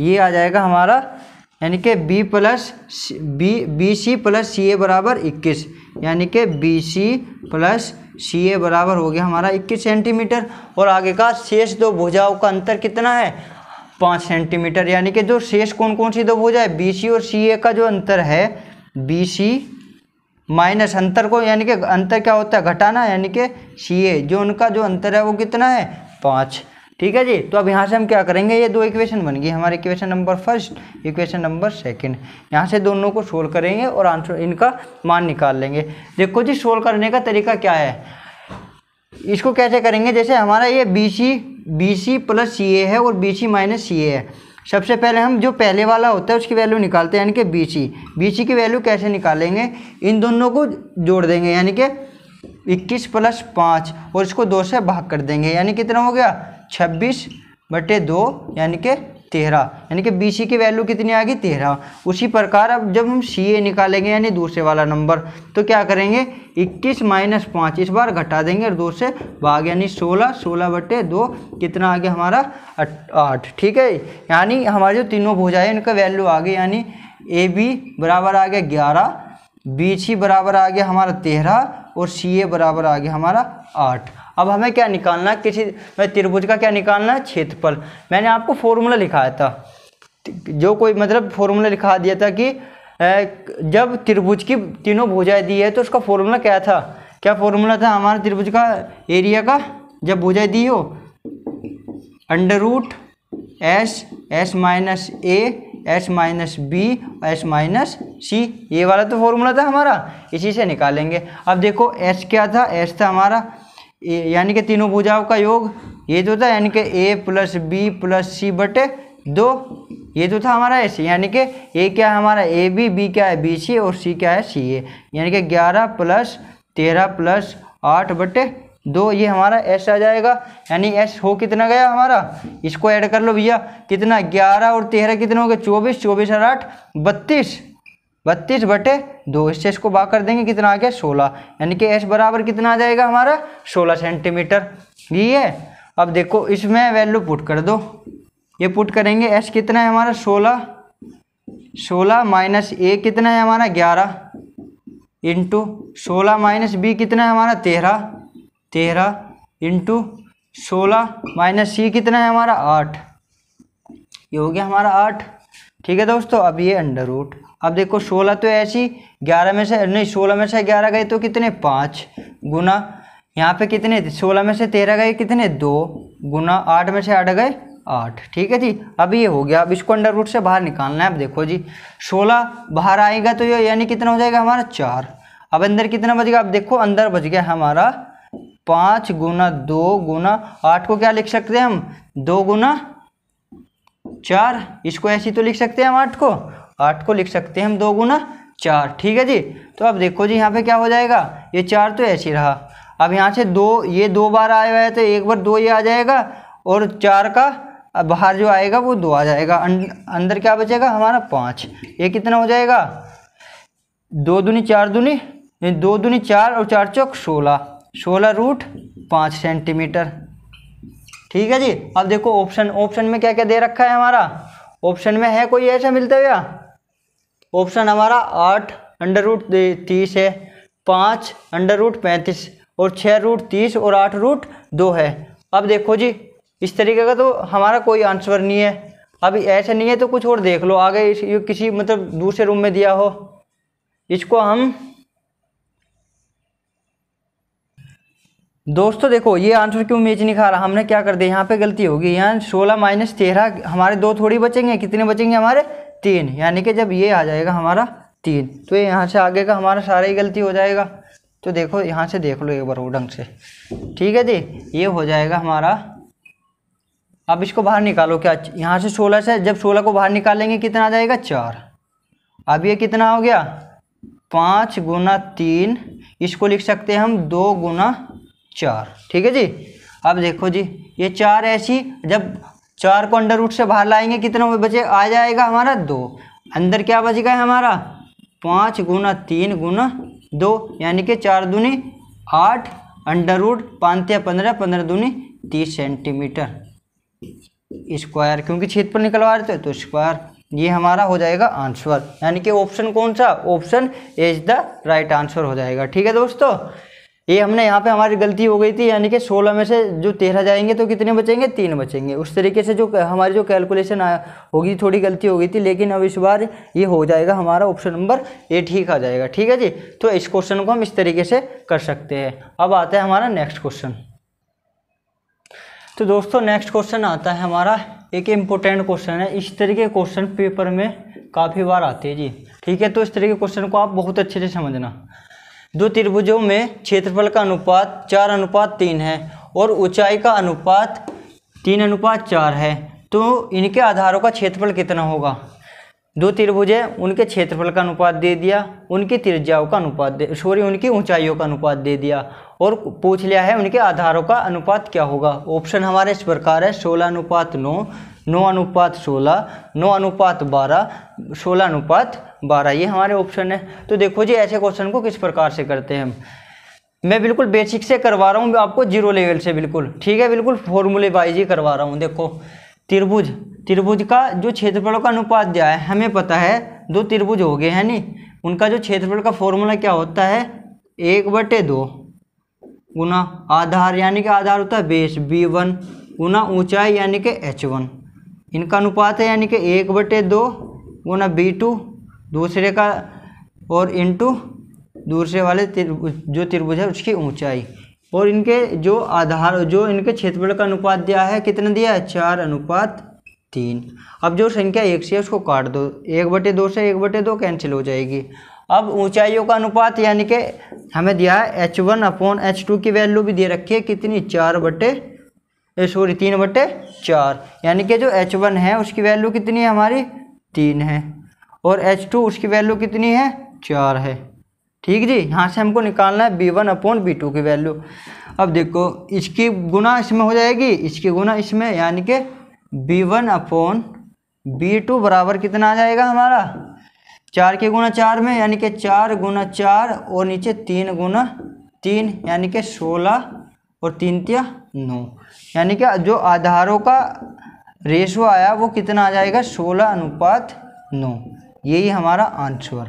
ये आ जाएगा हमारा यानी कि B plus B B C plus C A बराबर इक्कीस यानी कि B C plus C A बराबर हो गया हमारा इक्कीस सेंटीमीटर और आगे का शेष दो भुजाओं का अंतर कितना है पाँच सेंटीमीटर यानी कि जो शेष कौन कौन सी दो भुजा है बी सी और सी ए का जो अंतर है बी सी माइनस अंतर को यानी कि अंतर क्या होता है घटाना यानी कि सी जो उनका जो अंतर है वो कितना है पाँच ठीक है जी तो अब यहाँ से हम क्या करेंगे ये दो इक्वेशन बन गई हमारे equation number first equation number second यहाँ से दोनों को सोल्व करेंगे और आंसर इनका मान निकाल लेंगे देखो जी सोल्व करने का तरीका क्या है इसको कैसे करेंगे जैसे हमारा ये B C B C plus C A है और B C minus C A है सबसे पहले हम जो पहले वाला होता है उसकी वैल्यू निकालते हैं यानी कि बी सी बी सी की वैल्यू कैसे निकालेंगे इन दोनों को जोड़ देंगे यानी कि इक्कीस प्लस पाँच और इसको दो से भाग कर देंगे यानी कितना हो गया छब्बीस बटे दो यानी कि तेरह यानी कि बी सी की वैल्यू कितनी आ गई तेरह उसी प्रकार अब जब हम सी ए निकालेंगे यानी दूसरे वाला नंबर तो क्या करेंगे इक्कीस माइनस पाँच इस बार घटा देंगे और दो से भाग यानी सोलह सोलह बटे दो कितना आ गया हमारा आठ ठीक है यानी हमारे जो तीनों भुजाएं है इनका वैल्यू आ गई यानी ए बी बराबर आ गया ग्यारह बी सी बराबर आ गया हमारा तेरह और सी ए बराबर आ गया हमारा आठ अब हमें क्या निकालना है किसी मैं त्रिभुज का क्या निकालना है क्षेत्रफल मैंने आपको फॉर्मूला लिखाया था जो कोई मतलब फॉर्मूला लिखा दिया था कि जब त्रिभुज की तीनों भुजाएं दी है तो उसका फॉर्मूला क्या था क्या फॉर्मूला था हमारा त्रिभुज का एरिया का जब भुजाएं दी हो under root S S minus A S minus B S minus C ये वाला तो फॉर्मूला था हमारा इसी से निकालेंगे अब देखो एस क्या था एस था हमारा यानी कि तीनों भुजाओं का योग ये जो था यानी कि A plus B plus C बटे दो ये जो था हमारा ऐसे यानी कि ए क्या है हमारा ए बी बी क्या है बी सी और सी क्या है सी ए यानी कि ग्यारह प्लस तेरह प्लस आठ बटे दो ये हमारा एस आ जाएगा यानी एस हो कितना गया हमारा इसको ऐड कर लो भैया कितना ग्यारह और तेरह कितने हो गए चौबीस चौबीस और आठ बत्तीस बत्तीस बटे दो इससे इसको बा कर देंगे कितना आ गया सोलह यानी कि एस बराबर कितना आ जाएगा हमारा सोलह सेंटीमीटर ये है अब देखो इसमें वैल्यू पुट कर दो ये पुट करेंगे एस कितना है हमारा सोलह सोलह माइनस ए कितना है हमारा ग्यारह इंटू सोलह माइनस बी कितना है हमारा तेरह तेरह इंटू सोलह माइनस सी कितना है हमारा आठ ये हो गया हमारा आठ ठीक है दोस्तों अब ये अंडर रूट अब देखो सोलह तो ऐसी ग्यारह में से नहीं सोलह में से ग्यारह गए तो कितने पाँच गुना यहाँ पे कितने सोलह में से तेरह गए कितने दो गुना आठ में से आठ गए आठ ठीक है जी अब ये हो गया अब इसको अंडर रूट से बाहर निकालना है अब देखो जी सोलह बाहर आएगा तो ये यानी कितना हो जाएगा हमारा चार अब अंदर कितना बच गया अब देखो अंदर बच गया हमारा पाँच गुना दो गुना आठ को क्या लिख सकते हैं हम दो गुना चार इसको ऐसे तो लिख सकते हैं हम आठ को आठ को लिख सकते हैं हम दो गुना चार ठीक है जी तो अब देखो जी यहाँ पे क्या हो जाएगा ये चार तो ऐसे रहा अब यहाँ से दो ये दो बार आया हुआ है तो एक बार दो ये आ जाएगा और चार का बाहर जो आएगा वो दो आ जाएगा अं-, अंदर क्या बचेगा हमारा पाँच ये कितना हो जाएगा दो दूनी चार दूनी दो दूनी चार और चार चौक सोलह सोलह रूट पाँच सेंटीमीटर ठीक है जी अब देखो ऑप्शन ऑप्शन में क्या क्या दे रखा है हमारा ऑप्शन में है कोई ऐसा मिलता हुआ ऑप्शन हमारा आठ अंडर रूट तीस है पाँच अंडर रूट पैंतीस और छः रूट तीस और आठ रूट दो है अब देखो जी इस तरीके का तो हमारा कोई आंसर नहीं है अब ऐसा नहीं है तो कुछ और देख लो आगे इस ये किसी मतलब दूसरे रूम में दिया हो इसको हम दोस्तों देखो ये आंसर क्यों मैच नहीं खा रहा हमने क्या कर दिया यहाँ पे गलती होगी यहाँ सोलह माइनस तेरह हमारे दो थोड़ी बचेंगे कितने बचेंगे हमारे तीन यानी कि जब ये आ जाएगा हमारा तीन तो ये यहाँ से आगे का हमारा सारा ही गलती हो जाएगा तो देखो यहाँ से देख लो एक बार वो ढंग से ठीक है जी ये हो जाएगा हमारा अब इसको बाहर निकालो क्या यहाँ से सोलह से जब सोलह को बाहर निकालेंगे कितना आ जाएगा चार अब ये कितना हो गया पाँच गुना तीन इसको लिख सकते हैं हम दो गुना चार ठीक है जी अब देखो जी ये चार ऐसी जब चार को अंडर रूट से बाहर लाएंगे कितना में बचे आ जाएगा हमारा दो अंदर क्या बच गया हमारा पाँच गुना तीन गुना दो यानी कि चार दूनी आठ अंडर रूट पाँच या पंद्रह पंद्रह दूनी तीस सेंटीमीटर स्क्वायर क्योंकि छेद पर निकलवा रहे थे तो स्क्वायर ये हमारा हो जाएगा आंसर यानी कि ऑप्शन कौन सा option is the right answer हो जाएगा ठीक है दोस्तों ये हमने यहाँ पे हमारी गलती हो गई थी यानी कि 16 में से जो 13 जाएंगे तो कितने बचेंगे तीन बचेंगे उस तरीके से जो हमारी जो कैलकुलेशन होगी थोड़ी गलती हो गई थी लेकिन अब इस बार ये हो जाएगा हमारा ऑप्शन नंबर ए ठीक आ जाएगा ठीक है जी तो इस क्वेश्चन को हम इस तरीके से कर सकते हैं अब आता है हमारा नेक्स्ट क्वेश्चन तो दोस्तों नेक्स्ट क्वेश्चन आता है हमारा एक इम्पोर्टेंट क्वेश्चन है इस तरीके के क्वेश्चन पेपर में काफ़ी बार आते हैं जी ठीक है तो इस तरीके के क्वेश्चन को आप बहुत अच्छे से समझना दो त्रिभुजों में क्षेत्रफल का अनुपात चार अनुपात तीन है और ऊंचाई का अनुपात तीन अनुपात चार है तो इनके आधारों का क्षेत्रफल कितना होगा दो त्रिभुज है उनके क्षेत्रफल का अनुपात दे दिया उनकी त्रिज्याओं का अनुपात दे सॉरी उनकी ऊंचाइयों का अनुपात दे दिया और पूछ लिया है उनके आधारों का अनुपात क्या होगा ऑप्शन हमारे इस प्रकार है सोलह अनुपात नौ नौ अनुपात सोलह नौ अनुपात बारह सोलह अनुपात बारह ये हमारे ऑप्शन है तो देखो जी ऐसे क्वेश्चन को किस प्रकार से करते हैं हम मैं बिल्कुल बेसिक से करवा रहा हूँ आपको जीरो लेवल से बिल्कुल ठीक है बिल्कुल फॉर्मूले वाइज ही करवा रहा हूँ देखो त्रिभुज त्रिभुज का जो क्षेत्रफलों का अनुपात दिया है हमें पता है दो त्रिभुज हो गए हैं नी उनका जो क्षेत्रफल का फॉर्मूला क्या होता है एक बटे दो गुना आधार यानी कि आधार होता है बेस बी वन गुना ऊंचाई यानी कि एच वन इनका अनुपात है यानी कि एक बटे दो गुना बी टू दूसरे का और इंटू दूसरे वाले त्रिभुज जो त्रिभुज है उसकी ऊंचाई और इनके जो आधार जो इनके क्षेत्रफल का अनुपात दिया है कितना दिया है चार अनुपात तीन अब जो संख्या एक से उसको काट दो एक बटे दो से एक बटे दो कैंसिल हो जाएगी अब ऊंचाइयों का अनुपात यानी कि हमें दिया है H one upon H two की वैल्यू भी दे रखी है कितनी चार बटे सॉरी तीन बटे चार यानी कि जो एच वन है उसकी वैल्यू कितनी है हमारी तीन है और एच टू उसकी वैल्यू कितनी है चार है ठीक जी यहाँ से हमको निकालना है B one upon B two की वैल्यू अब देखो इसकी गुना इसमें हो जाएगी इसकी गुना इसमें यानी कि B one upon B two बराबर कितना आ जाएगा हमारा चार के गुना चार में यानी कि चार गुना चार और नीचे तीन गुना तीन यानी कि सोलह और तीन तिया नौ यानी कि जो आधारों का रेशो आया वो कितना आ जाएगा सोलह अनुपात नौ यही हमारा आंसर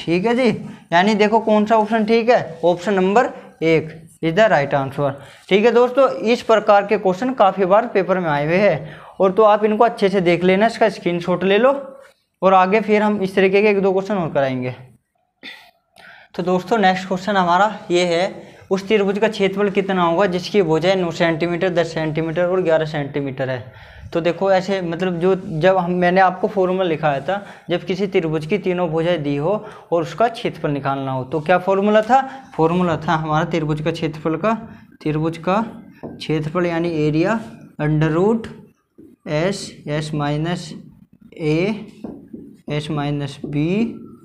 ठीक है जी यानी देखो कौन सा ऑप्शन ठीक है ऑप्शन नंबर एक इज द राइट आंसर ठीक है दोस्तों इस प्रकार के क्वेश्चन काफ़ी बार पेपर में आए हुए हैं और तो आप इनको अच्छे से देख लेना इसका शॉट ले लो और आगे फिर हम इस तरीके के एक दो क्वेश्चन और कराएंगे तो दोस्तों नेक्स्ट क्वेश्चन हमारा ये है उस त्रिभुज का क्षेत्रफल कितना होगा जिसकी भुजाएं नौ सेंटीमीटर दस सेंटीमीटर और ग्यारह सेंटीमीटर है तो देखो ऐसे मतलब जो जब हम मैंने आपको फॉर्मूला लिखाया था जब किसी त्रिभुज की तीनों भुजाएं दी हो और उसका क्षेत्रफल निकालना हो तो क्या फॉर्मूला था फॉर्मूला था हमारा त्रिभुज का क्षेत्रफल का त्रिभुज का क्षेत्रफल यानी area under root S S minus A S minus B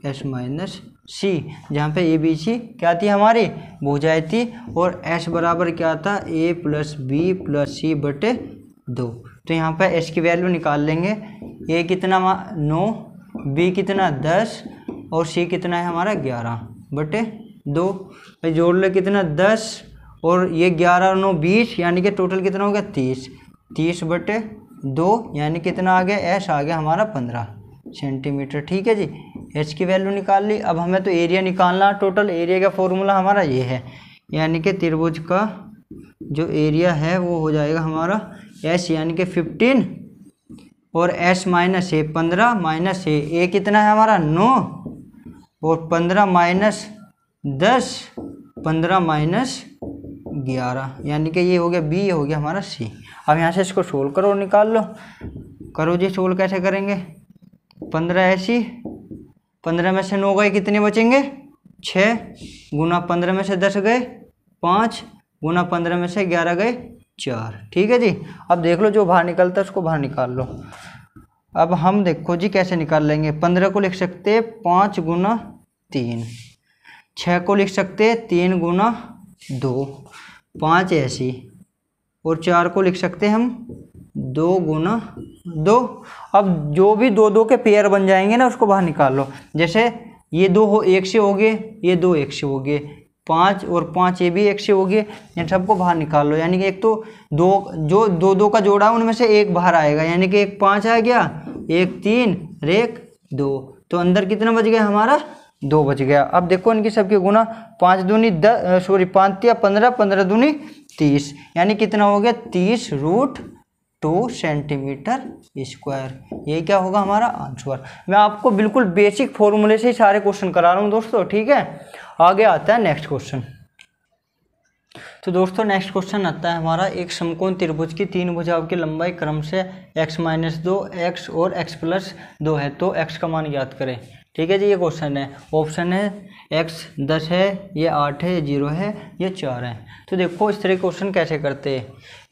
S minus C जहाँ पे ए बी सी क्या थी हमारी भुजाएं थी और एस बराबर क्या था A plus B plus C बटे दो तो यहाँ पर एस की वैल्यू निकाल लेंगे ए कितना नौ बी कितना दस और सी कितना है हमारा ग्यारह बटे दो भाई तो जोड़ लो कितना दस और ये ग्यारह नौ बीस यानी कि टोटल कितना हो गया तीस तीस बटे दो यानी कितना आ गया एस आ गया हमारा पंद्रह सेंटीमीटर ठीक है जी एच की वैल्यू निकाल ली अब हमें तो एरिया निकालना टोटल एरिया का फॉर्मूला हमारा ये है यानी कि त्रिभुज का जो एरिया है वो हो जाएगा हमारा एस यानी कि फिफ्टीन और एस माइनस ए पंद्रह माइनस ए ए कितना है हमारा नौ और पंद्रह माइनस दस पंद्रह माइनस ग्यारह यानी कि ये हो गया बी हो गया हमारा सी अब यहाँ से इसको सोल्व करो निकाल लो करो जी सोल्व कैसे करेंगे पंद्रह ऐसी पंद्रह में से नौ गए कितने बचेंगे छः गुना पंद्रह में से दस गए पाँच गुना पंद्रह में से ग्यारह गए चार ठीक है जी अब देख लो जो बाहर निकलता है उसको बाहर निकाल लो अब हम देखो जी कैसे निकाल लेंगे पंद्रह को लिख सकते पाँच गुना तीन छः को लिख सकते तीन गुना दो पाँच ऐसी और चार को लिख सकते हम दो गुना दो अब जो भी दो दो के पेयर बन जाएंगे ना उसको बाहर निकाल लो जैसे ये दो हो एक से हो गए ये दो एक से हो गए पाँच और पाँच ये भी एक से होगी इन सबको बाहर निकाल लो यानी कि एक तो दो जो दो दो का जोड़ा है उनमें से एक बाहर आएगा यानी कि एक पाँच आ गया एक तीन और एक दो तो अंदर कितना बच गया हमारा दो बच गया अब देखो इनकी सबके गुना पाँच दूनी दस सॉरी पाँच या पंद्रह पंद्रह दूनी तीस यानी कितना हो गया तीस रूट टू सेंटीमीटर स्क्वायर ये क्या होगा हमारा आंसर मैं आपको बिल्कुल बेसिक फॉर्मूले से ही सारे क्वेश्चन करा रहा हूँ दोस्तों ठीक है आगे आता है नेक्स्ट क्वेश्चन तो दोस्तों नेक्स्ट क्वेश्चन आता है हमारा एक समकोण त्रिभुज की तीन भुजाओं की लंबाई क्रम से x माइनस दो एक्स और x प्लस दो है तो x का मान याद करें ठीक है जी ये क्वेश्चन है ऑप्शन है x दस है ये आठ है ये जीरो है ये चार है तो देखो इस तरह क्वेश्चन कैसे करते हैं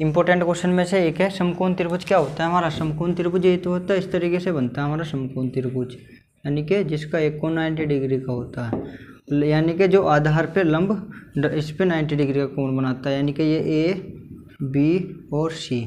इंपॉर्टेंट क्वेश्चन में से एक है समकोण त्रिभुज क्या होता है हमारा समकोण त्रिभुज ये तो होता है इस तरीके से बनता है हमारा समकोण त्रिभुज यानी कि जिसका एक कोण नाइन्टी डिग्री का होता है यानी कि जो आधार पे लंब इस पर नाइन्टी डिग्री का कोण बनाता है यानी कि ये ए बी और सी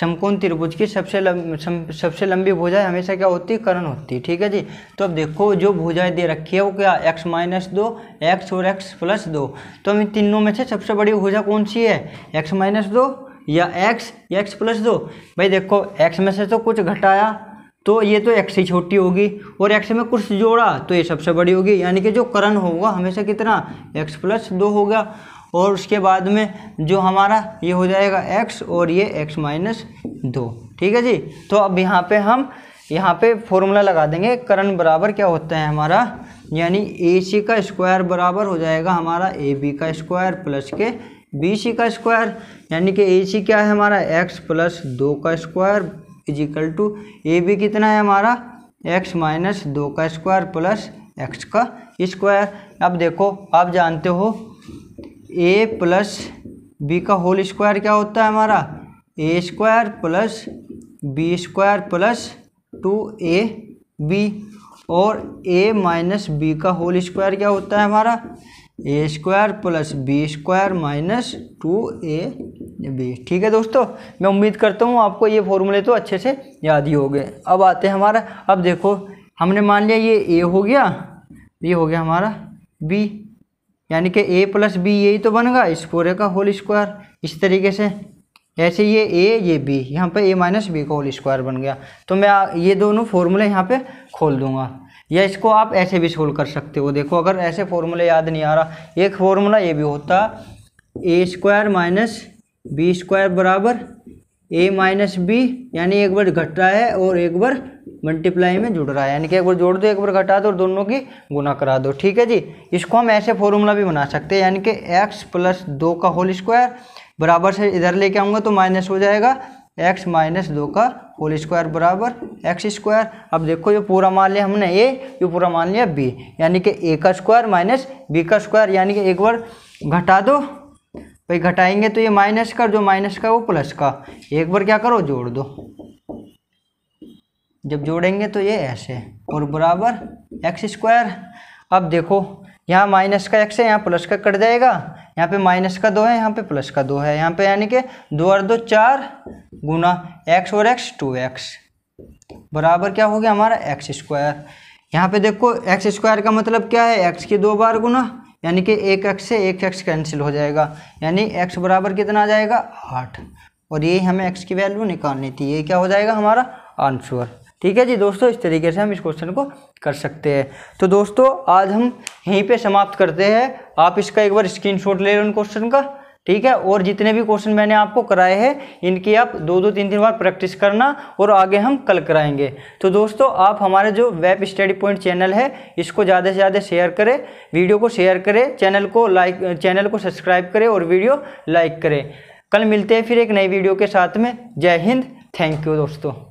समकोण त्रिभुज की सबसे लंब सबसे लंबी भुजाएं हमेशा क्या होती है करण होती है ठीक है जी तो अब देखो जो भुजाएं दे रखी है वो क्या एक्स माइनस दो एक्स और एक्स प्लस दो तो हम इन तीनों में से सबसे बड़ी भुजा कौन सी है एक्स माइनस दो या एक्स या एक्स प्लस दो भाई देखो एक्स में से तो कुछ घटाया तो ये तो एक्स ही छोटी होगी और एक्स में कुछ जोड़ा तो ये सबसे बड़ी होगी यानी कि जो करण होगा हमेशा कितना एक्स प्लस दो होगा और उसके बाद में जो हमारा ये हो जाएगा एक्स और ये एक्स माइनस दो ठीक है जी तो अब यहाँ पे हम यहाँ पे फॉर्मूला लगा देंगे करण बराबर क्या होता है हमारा यानी ए सी का स्क्वायर बराबर हो जाएगा हमारा ए बी का स्क्वायर प्लस के बी सी का स्क्वायर यानी कि ए सी क्या है हमारा एक्स प्लस दो का स्क्वायर इजिकल टू ए भी कितना है हमारा एक्स माइनस दो का स्क्वायर प्लस एक्स का स्क्वायर अब देखो आप जानते हो ए प्लस बी का होल स्क्वायर क्या होता है हमारा A square plus B square plus two A B और ए माइनस बी का होल स्क्वायर क्या होता है हमारा A square plus B square minus two A B ठीक है दोस्तों मैं उम्मीद करता हूँ आपको ये फॉर्मूले तो अच्छे से याद ही हो गए अब आते हैं हमारा अब देखो हमने मान लिया ये ए हो गया ये हो गया हमारा बी यानी कि ए प्लस बी यही तो बन गया इस पूरे का होल स्क्वायर इस तरीके से ऐसे ये ए ये बी यहाँ पे ए माइनस बी का होल स्क्वायर बन गया तो मैं ये दोनों फॉर्मूले यहाँ पे खोल दूंगा या इसको आप ऐसे भी सोल्व कर सकते हो देखो अगर ऐसे फॉर्मूला याद नहीं आ रहा एक फॉर्मूला ये भी होता A square minus B square बराबर ए माइनस बी यानी एक बार घट रहा है और एक बार मल्टीप्लाई में जुड़ रहा है यानी कि एक बार जोड़ दो एक बार घटा दो और दोनों की गुना करा दो ठीक है जी इसको हम ऐसे फॉर्मूला भी बना सकते हैं यानी कि एक्स प्लस दो का होल स्क्वायर बराबर से इधर लेके आऊँगा तो माइनस हो जाएगा एक्स माइनस दो का होल स्क्वायर बराबर एक्स स्क्वायर अब देखो ये पूरा मान लिया हमने ए ये पूरा मान लिया बी यानी कि ए का स्क्वायर माइनस बी का स्क्वायर यानी कि एक बार घटा दो भाई घटाएंगे तो ये माइनस का जो माइनस का वो प्लस का एक बार क्या करो जोड़ दो जब जोड़ेंगे तो ये ऐसे और बराबर एक्स स्क्वायर अब देखो यहाँ माइनस का एक्स है यहाँ प्लस का कट जाएगा यहाँ पे माइनस का दो है यहाँ पे प्लस का दो है यहाँ पे यानी कि दो और दो चार गुना एक्स और एक्स टू एक्स बराबर क्या हो गया हमारा एक्स स्क्वायर यहाँ पे देखो एक्स स्क्वायर का मतलब क्या है एक्स की दो बार गुना यानी कि एक एक्स से एक एक्स कैंसिल हो जाएगा यानी एक्स बराबर कितना आ जाएगा आठ और ये हमें एक्स की वैल्यू निकालनी थी ये क्या हो जाएगा हमारा आंसर ठीक है जी दोस्तों इस तरीके से हम इस क्वेश्चन को कर सकते हैं तो दोस्तों आज हम यहीं पे समाप्त करते हैं आप इसका एक बार स्क्रीनशॉट ले लें उन क्वेश्चन का ठीक है और जितने भी क्वेश्चन मैंने आपको कराए हैं इनकी आप दो दो तीन तीन बार प्रैक्टिस करना और आगे हम कल कराएंगे तो दोस्तों आप हमारे जो वेब स्टडी पॉइंट चैनल है इसको ज़्यादा से ज़्यादा शेयर करें वीडियो को शेयर करें चैनल को लाइक चैनल को सब्सक्राइब करें और वीडियो लाइक करें कल मिलते हैं फिर एक नई वीडियो के साथ में जय हिंद थैंक यू दोस्तों